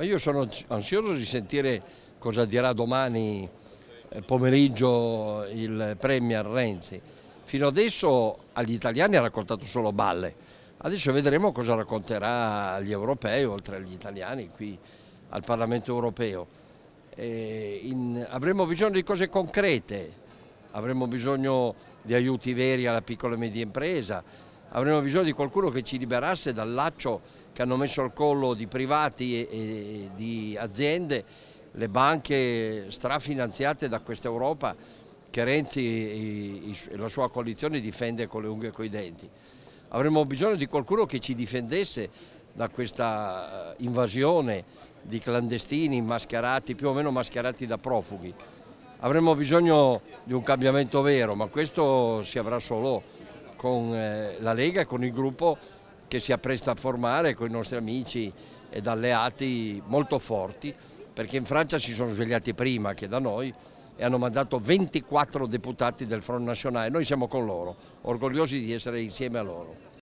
ma io sono ansioso di sentire cosa dirà domani eh, pomeriggio il Premier Renzi. Fino adesso agli italiani ha raccontato solo balle, adesso vedremo cosa racconterà agli europei, oltre agli italiani, qui al Parlamento europeo. In, avremo bisogno di cose concrete, avremo bisogno di aiuti veri alla piccola e media impresa, avremmo bisogno di qualcuno che ci liberasse dal laccio che hanno messo al collo di privati e, di aziende, le banche strafinanziate da questa Europa che Renzi e la sua coalizione difende con le unghie e coi denti. Avremmo bisogno di qualcuno che ci difendesse da questa eh, invasione di clandestini mascherati, più o meno mascherati da profughi. Avremmo bisogno di un cambiamento vero, ma questo si avrà solo con eh, la Lega con il gruppo che si appresta a formare con i nostri amici ed alleati molto forti perché in Francia si sono svegliati prima che da noi e hanno mandato 24 deputati del Front National, noi siamo con loro, orgogliosi di essere insieme a loro.